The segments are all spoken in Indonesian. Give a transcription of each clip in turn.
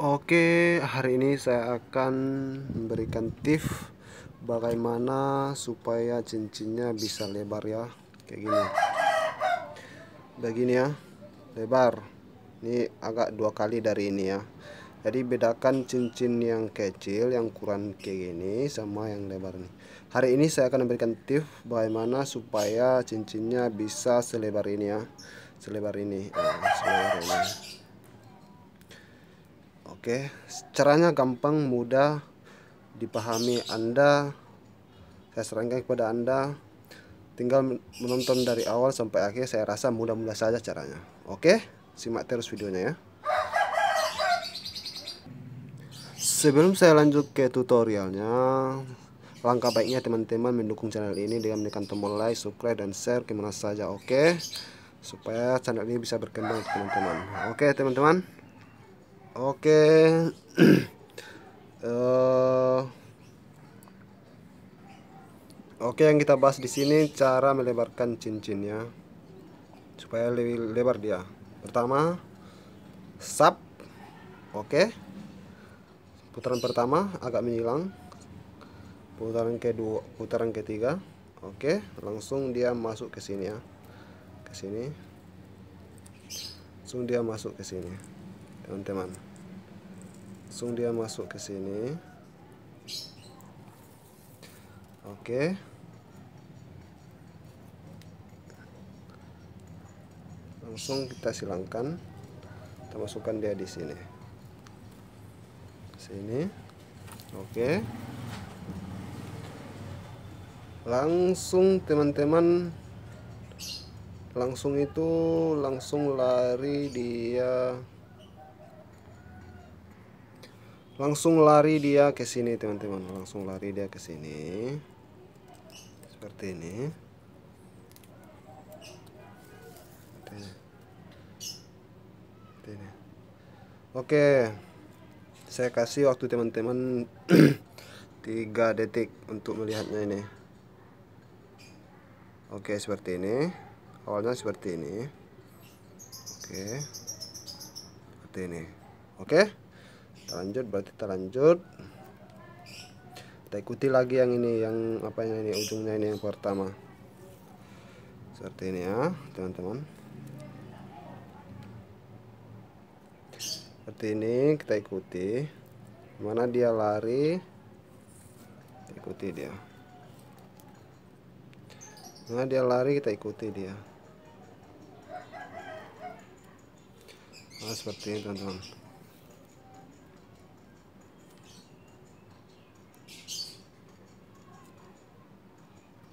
Oke, hari ini saya akan memberikan tips bagaimana supaya cincinnya bisa lebar ya. Kayak gini. begini ya. Lebar. Ini agak dua kali dari ini ya. Jadi bedakan cincin yang kecil yang ukuran kayak gini sama yang lebar nih. Hari ini saya akan memberikan tips bagaimana supaya cincinnya bisa selebar ini ya. Selebar ini. Eh, selebar ini. Oke, caranya gampang, mudah dipahami Anda. Saya sarankan kepada Anda tinggal menonton dari awal sampai akhir. Saya rasa mudah-mudah saja caranya. Oke, simak terus videonya ya. Sebelum saya lanjut ke tutorialnya, langkah baiknya teman-teman mendukung channel ini dengan menekan tombol like, subscribe, dan share kemana saja, oke? Supaya channel ini bisa berkembang teman-teman. Oke, teman-teman oke uh, oke yang kita bahas di sini cara melebarkan cincinnya supaya lebih lebar dia pertama sap oke putaran pertama agak menyilang putaran kedua putaran ketiga oke langsung dia masuk ke sini ya ke sini langsung dia masuk ke sini teman-teman langsung dia masuk ke sini oke langsung kita silangkan kita masukkan dia di sini sini oke langsung teman-teman langsung itu langsung lari dia langsung lari dia ke sini teman-teman langsung lari dia ke sini seperti ini seperti ini, oke saya kasih waktu teman-teman 3 detik untuk melihatnya ini oke seperti ini awalnya seperti ini oke seperti ini oke kita lanjut berarti kita lanjut kita ikuti lagi yang ini yang apa yang ini ujungnya ini yang pertama seperti ini ya teman-teman seperti ini kita ikuti mana dia lari kita ikuti dia mana dia lari kita ikuti dia Nah seperti ini teman-teman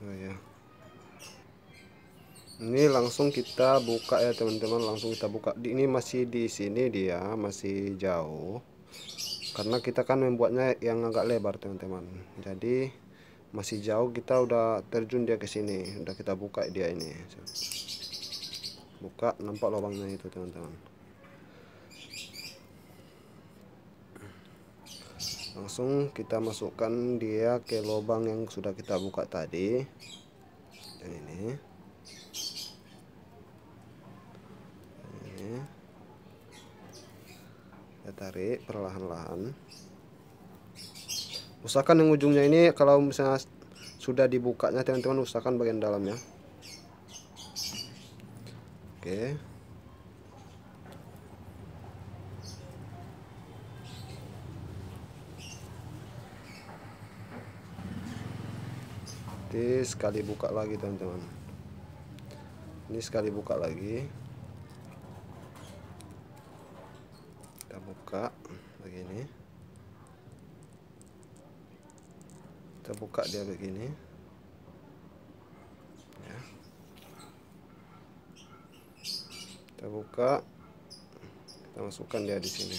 nah, ya. ini langsung kita buka ya teman-teman langsung kita buka ini masih di sini dia masih jauh karena kita kan membuatnya yang agak lebar teman-teman jadi masih jauh kita udah terjun dia ke sini udah kita buka dia ini buka nampak lubangnya itu teman-teman langsung kita masukkan dia ke lubang yang sudah kita buka tadi dan ini kita tarik perlahan-lahan usahakan yang ujungnya ini kalau misalnya sudah dibukanya teman-teman usahakan bagian dalamnya oke okay. nanti sekali buka lagi teman-teman ini sekali buka lagi kita buka begini kita buka dia begini ya. kita buka kita masukkan dia di sini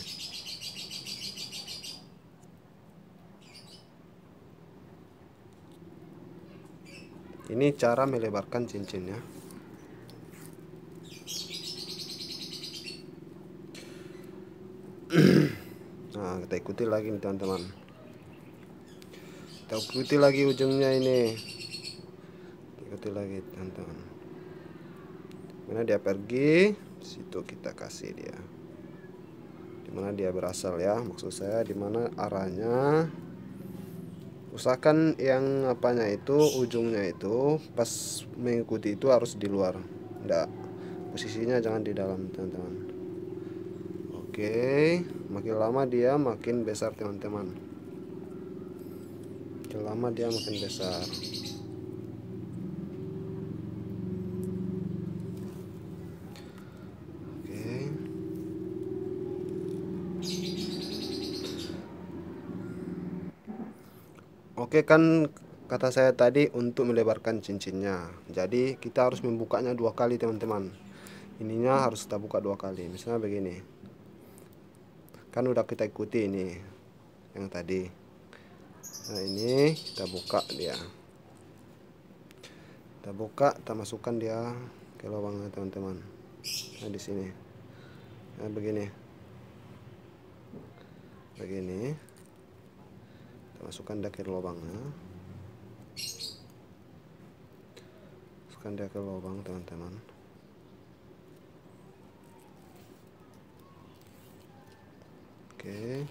ini cara melebarkan cincinnya nah kita ikuti lagi nih teman-teman kita ikuti lagi ujungnya ini kita ikuti lagi teman-teman mana dia pergi situ kita kasih dia dimana dia berasal ya maksud saya dimana arahnya usahakan yang apanya itu ujungnya itu pas mengikuti itu harus di luar enggak posisinya jangan di dalam teman-teman oke makin lama dia makin besar teman-teman makin lama dia makin besar Oke kan kata saya tadi untuk melebarkan cincinnya. Jadi kita harus membukanya dua kali teman-teman. Ininya harus kita buka dua kali. Misalnya begini. Kan udah kita ikuti ini yang tadi. Nah ini kita buka dia. Kita buka, kita masukkan dia ke lubangnya teman-teman. Nah di sini. Nah begini. Begini kita masukkan ke lubangnya masukkan dia ke lubang teman-teman oke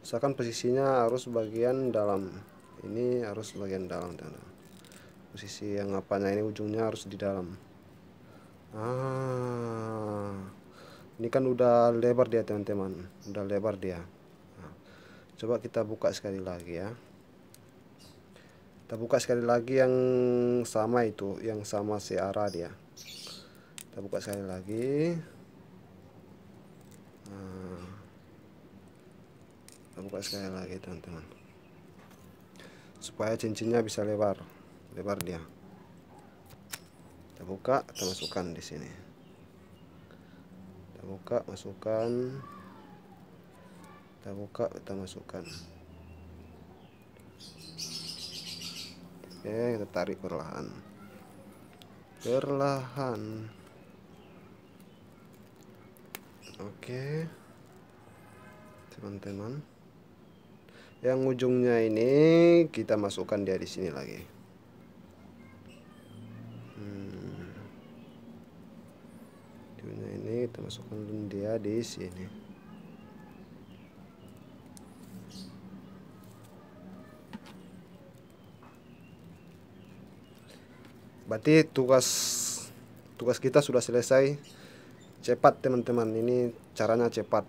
misalkan posisinya harus bagian dalam ini harus bagian dalam teman-teman posisi yang apanya ini ujungnya harus di dalam ah ini kan udah lebar dia teman-teman udah lebar dia nah, coba kita buka sekali lagi ya kita buka sekali lagi yang sama itu yang sama si arah dia kita buka sekali lagi nah, kita buka sekali lagi teman-teman supaya cincinnya bisa lebar lebar dia kita buka kita masukkan di sini kita buka masukkan kita buka kita masukkan oke kita tarik perlahan perlahan oke teman-teman yang ujungnya ini kita masukkan dia di sini lagi kita masukkan dia di sini berarti tugas tugas kita sudah selesai cepat teman-teman ini caranya cepat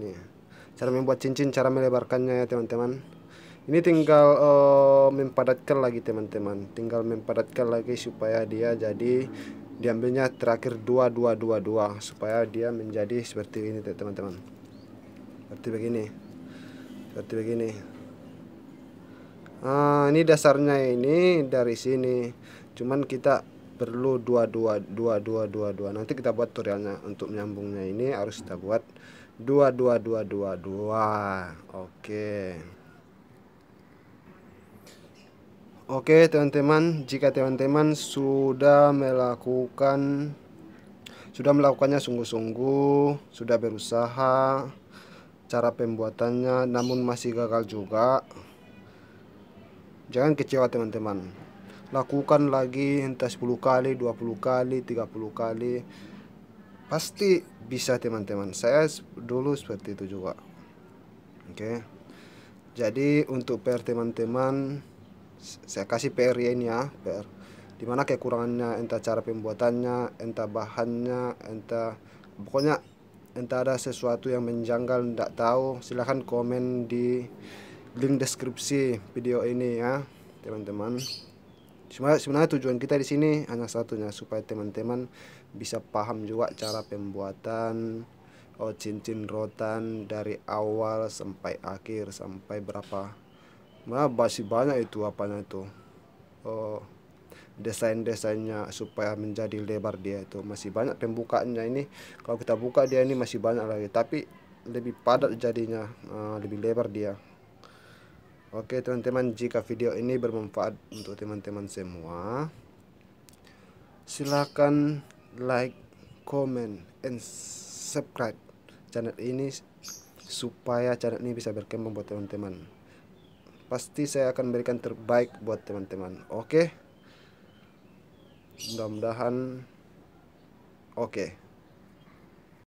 ini ya. cara membuat cincin cara melebarkannya ya teman-teman ini tinggal uh, mempadatkan lagi teman-teman tinggal mempadatkan lagi supaya dia jadi diambilnya terakhir 2222 supaya dia menjadi seperti ini teman-teman seperti begini seperti begini nah, ini dasarnya ini dari sini cuman kita perlu 222222 nanti kita buat tutorialnya untuk menyambungnya ini harus kita buat 22222 oke okay. Oke teman-teman, jika teman-teman sudah melakukan sudah melakukannya sungguh-sungguh, sudah berusaha cara pembuatannya namun masih gagal juga. Jangan kecewa teman-teman. Lakukan lagi entah 10 kali, 20 kali, 30 kali. Pasti bisa teman-teman. Saya dulu seperti itu juga. Oke. Jadi untuk PR teman-teman saya kasih PR ya ini ya PR dimana kekurangannya entah cara pembuatannya entah bahannya entah pokoknya entah ada sesuatu yang menjanggal tidak tahu silahkan komen di link deskripsi video ini ya teman-teman cuma sebenarnya tujuan kita di sini hanya satunya supaya teman-teman bisa paham juga cara pembuatan oh, cincin rotan dari awal sampai akhir sampai berapa masih banyak itu apanya itu oh, desain-desainnya supaya menjadi lebar dia itu masih banyak pembukaannya ini kalau kita buka dia ini masih banyak lagi tapi lebih padat jadinya uh, lebih lebar dia Oke teman-teman jika video ini bermanfaat untuk teman-teman semua Silahkan like, comment, and subscribe channel ini Supaya channel ini bisa berkembang buat teman-teman pasti saya akan berikan terbaik buat teman-teman oke okay? mudah-mudahan oke okay.